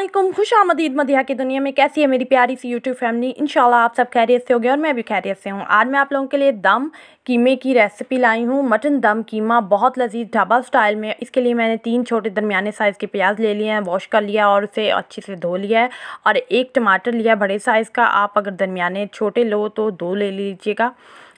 अल्लाम खुश आमदीद मदिया की दुनिया में कैसी है मेरी प्यारी सी यूट्यूब फैमिली इंशाल्लाह आप सब खैरियत से हो गए और मैं भी खैरियत से हूँ आज मैं आप लोगों के लिए दम कीमे की रेसिपी लाई हूँ मटन दम कीमा बहुत लजीज ढाबा स्टाइल में इसके लिए मैंने तीन छोटे दरमियाने साइज़ के प्याज ले लिए हैं वॉश कर लिया और उसे अच्छे से धो लिया है और एक टमाटर लिया बड़े साइज़ का आप अगर दरमियाने छोटे लो तो दो ले लीजिएगा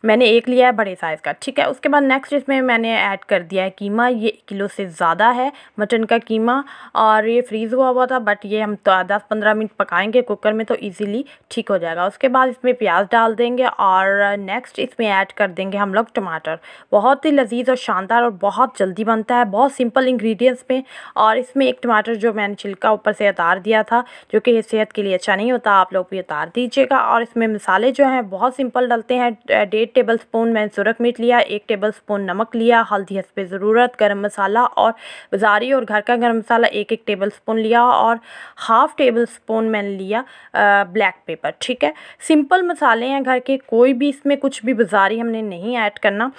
मैंने एक लिया है बड़े साइज़ का ठीक है उसके बाद नेक्स्ट इसमें मैंने ऐड कर दिया है कीमा ये किलो से ज़्यादा है मटन का कीमा और ये फ्रीज़ हुआ हुआ था बट ये हम तो दस पंद्रह मिनट पकाएंगे कुकर में तो ईज़िली ठीक हो जाएगा उसके बाद इसमें प्याज डाल देंगे और नेक्स्ट इसमें ऐड कर देंगे हम लोग टमाटर बहुत ही लजीज और शानदार और बहुत जल्दी बनता है बहुत सिंपल इंग्रेडिएंट्स में और इसमें एक टमाटर जो मैंने छिलका ऊपर से उतार दिया था जो कि सेहत के लिए अच्छा नहीं होता आप लोग भी उतार दीजिएगा और इसमें मसाले जो हैं बहुत सिंपल डलते हैं डेट टेबल स्पून सुरख मिर्च लिया एक टेबल स्पून नमक लिया हल्दी हंस पे ज़रूरत गर्म मसाला और बाजारी और घर का गर्म मसाला एक एक टेबल स्पून लिया और हाफ़ टेबल स्पून मैंने लिया आ, ब्लैक पेपर ठीक है सिंपल मसाले हैं घर के कोई भी इसमें कुछ भी बाजारी हमने नहीं ऐड करना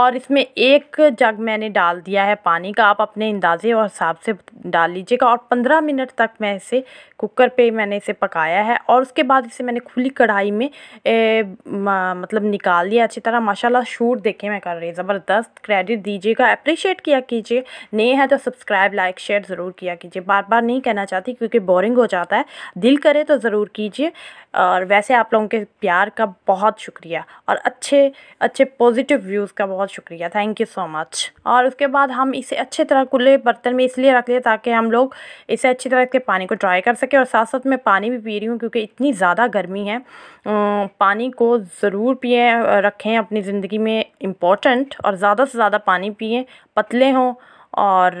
और इसमें एक जग मैंने डाल दिया है पानी का आप अपने अंदाजे और हिसाब से डाल लीजिएगा और पंद्रह मिनट तक मैं इसे कुकर पे मैंने इसे पकाया है और उसके बाद इसे मैंने खुली कढ़ाई में ए, म, मतलब निकाल लिया अच्छी तरह माशाल्लाह शूट देखे मैं कर रही ज़बरदस्त क्रेडिट दीजिएगा अप्रिशिएट किया कीजिए नए हैं तो सब्सक्राइब लाइक शेयर ज़रूर किया कीजिए बार बार नहीं कहना चाहती क्योंकि बोरिंग हो जाता है दिल करे तो ज़रूर कीजिए और वैसे आप लोगों के प्यार का बहुत शुक्रिया और अच्छे अच्छे पॉजिटिव व्यूज़ का बहुत शुक्रिया थैंक यू सो मच और उसके बाद हम इसे अच्छे तरह खुले बर्तन में इसलिए रख लिया ताकि हम लोग इसे अच्छी तरह इसके पानी को ड्राई कर सकें और साथ साथ मैं पानी भी पी रही हूँ क्योंकि इतनी ज़्यादा गर्मी है पानी को ज़रूर पिए रखें अपनी ज़िंदगी में इम्पोर्टेंट और ज़्यादा से ज़्यादा पानी पिए पतले हों और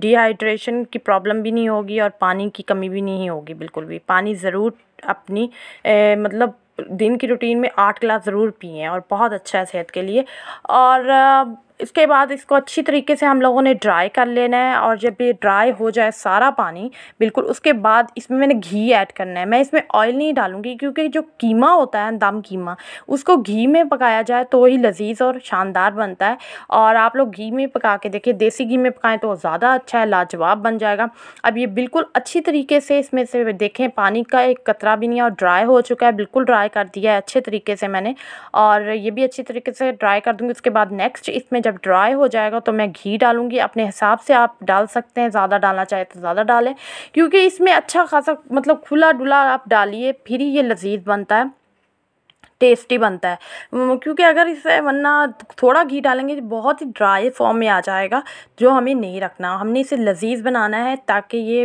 डिहाइड्रेशन की प्रॉब्लम भी नहीं होगी और पानी की कमी भी नहीं होगी बिल्कुल भी पानी ज़रूर अपनी ए, मतलब दिन की रूटीन में आठ गिलास ज़रूर पिए और बहुत अच्छा है सेहत के लिए और इसके बाद इसको अच्छी तरीके से हम लोगों ने ड्राई कर लेना है और जब ये ड्राई हो जाए सारा पानी बिल्कुल उसके बाद इसमें मैंने घी ऐड करना है मैं इसमें ऑयल नहीं डालूँगी क्योंकि जो कीमा होता है दम कीमा उसको घी में पकाया जाए तो ही लजीज और शानदार बनता है और आप लोग घी में पका के देखिए देसी घी में पकाएँ तो ज़्यादा अच्छा है लाजवाब बन जाएगा अब ये बिल्कुल अच्छी तरीके से इसमें से देखें पानी का एक कतरा भी नहीं है और ड्राई हो चुका है बिल्कुल ड्राई कर दिया है अच्छे तरीके से मैंने और ये भी अच्छी तरीके से ड्राई कर दूँगी उसके बाद नेक्स्ट इसमें जब ड्राई हो जाएगा तो मैं घी डालूँगी अपने हिसाब से आप डाल सकते हैं ज़्यादा डालना चाहे तो ज़्यादा डालें क्योंकि इसमें अच्छा खासा मतलब खुला डुला आप डालिए फिर ही ये लजीज बनता है टेस्टी बनता है क्योंकि अगर इसे वरना थोड़ा घी डालेंगे तो बहुत ही ड्राई फॉर्म में आ जाएगा जो हमें नहीं रखना हमने इसे लजीज बनाना है ताकि ये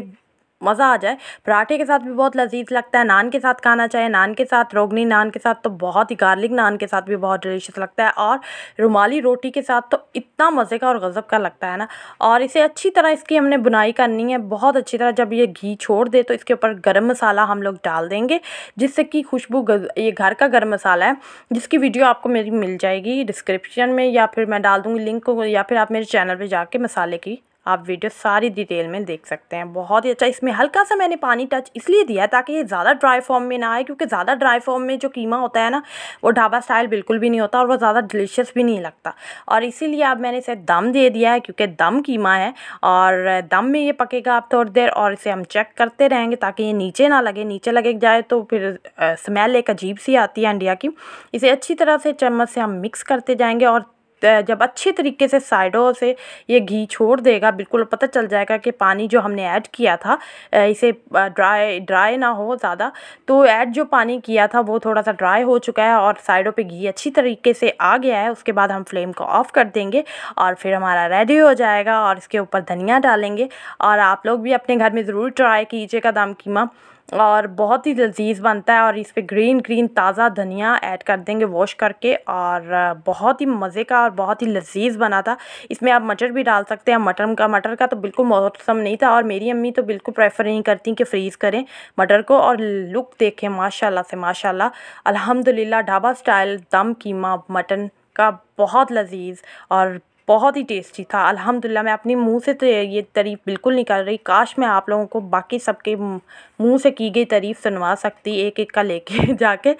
मज़ा आ जाए पराठे के साथ भी बहुत लजीज लगता है नान के साथ खाना चाहिए नान के साथ रोगनी नान के साथ तो बहुत ही गार्लिक नान के साथ भी बहुत डिलीशियस लगता है और रुमाली रोटी के साथ तो इतना मज़े का और गज़ब का लगता है ना और इसे अच्छी तरह इसकी हमने बुनाई करनी है बहुत अच्छी तरह जब ये घी छोड़ दे तो इसके ऊपर गर्म मसाला हम लोग डाल देंगे जिससे कि खुशबू ये घर का गर्म मसाला है जिसकी वीडियो आपको मेरी मिल जाएगी डिस्क्रिप्शन में या फिर मैं डाल दूँगी लिंक को या फिर आप मेरे चैनल पर जाके मसाले की आप वीडियो सारी डिटेल में देख सकते हैं बहुत ही अच्छा इसमें हल्का सा मैंने पानी टच इसलिए दिया है ताकि ये ज़्यादा ड्राई फॉर्म में ना आए क्योंकि ज़्यादा ड्राई फॉर्म में जो कीमा होता है ना वो ढाबा स्टाइल बिल्कुल भी नहीं होता और वो ज़्यादा डिलीशियस भी नहीं लगता और इसीलिए अब मैंने इसे दम दे दिया है क्योंकि दम कीमा है और दम में ये पकेगा आप थोड़ी देर और इसे हम चेक करते रहेंगे ताकि ये नीचे ना लगे नीचे लगे जाए तो फिर स्मेल एक अजीब सी आती है अंडिया की इसे अच्छी तरह से चम्मच से हम मिक्स करते जाएंगे और जब अच्छी तरीके से साइडों से ये घी छोड़ देगा बिल्कुल पता चल जाएगा कि पानी जो हमने ऐड किया था इसे ड्राई ड्राई ना हो ज़्यादा तो ऐड जो पानी किया था वो थोड़ा सा ड्राई हो चुका है और साइडों पे घी अच्छी तरीके से आ गया है उसके बाद हम फ्लेम को ऑफ़ कर देंगे और फिर हमारा रेडी हो जाएगा और इसके ऊपर धनिया डालेंगे और आप लोग भी अपने घर में ज़रूर ट्राई कीजिएगा दाम कीमा और बहुत ही लजीज़ बनता है और इस पर ग्रीन ग्रीन ताज़ा धनिया ऐड कर देंगे वॉश करके और बहुत ही मज़े का और बहुत ही लजीज़ बना था इसमें आप मटर भी डाल सकते हैं मटर का मटर का तो बिल्कुल मौसम नहीं था और मेरी अम्मी तो बिल्कुल प्रेफर नहीं करती कि फ्रीज़ करें मटर को और लुक देखें माशाला से माशाल्लाह अलहमदिल्ला ढाबा स्टाइल दम कीमा मटन का बहुत लजीज़ और बहुत ही टेस्टी था अल्हम्दुलिल्लाह मैं अपने मुंह से तो ये तारीफ़ बिल्कुल नहीं कर रही काश मैं आप लोगों को बाकी सबके मुंह से की गई तारीफ़ सुनवा सकती एक एक का लेके जाके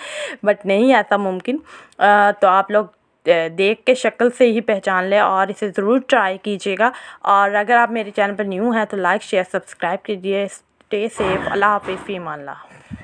बट नहीं ऐसा मुमकिन तो आप लोग देख के शक्ल से ही पहचान लें और इसे ज़रूर ट्राई कीजिएगा और अगर आप मेरे चैनल पर न्यू हैं तो लाइक शेयर सब्सक्राइब कीजिए स्टे सेफ अल्लाह हाफिज़ फ़ीमान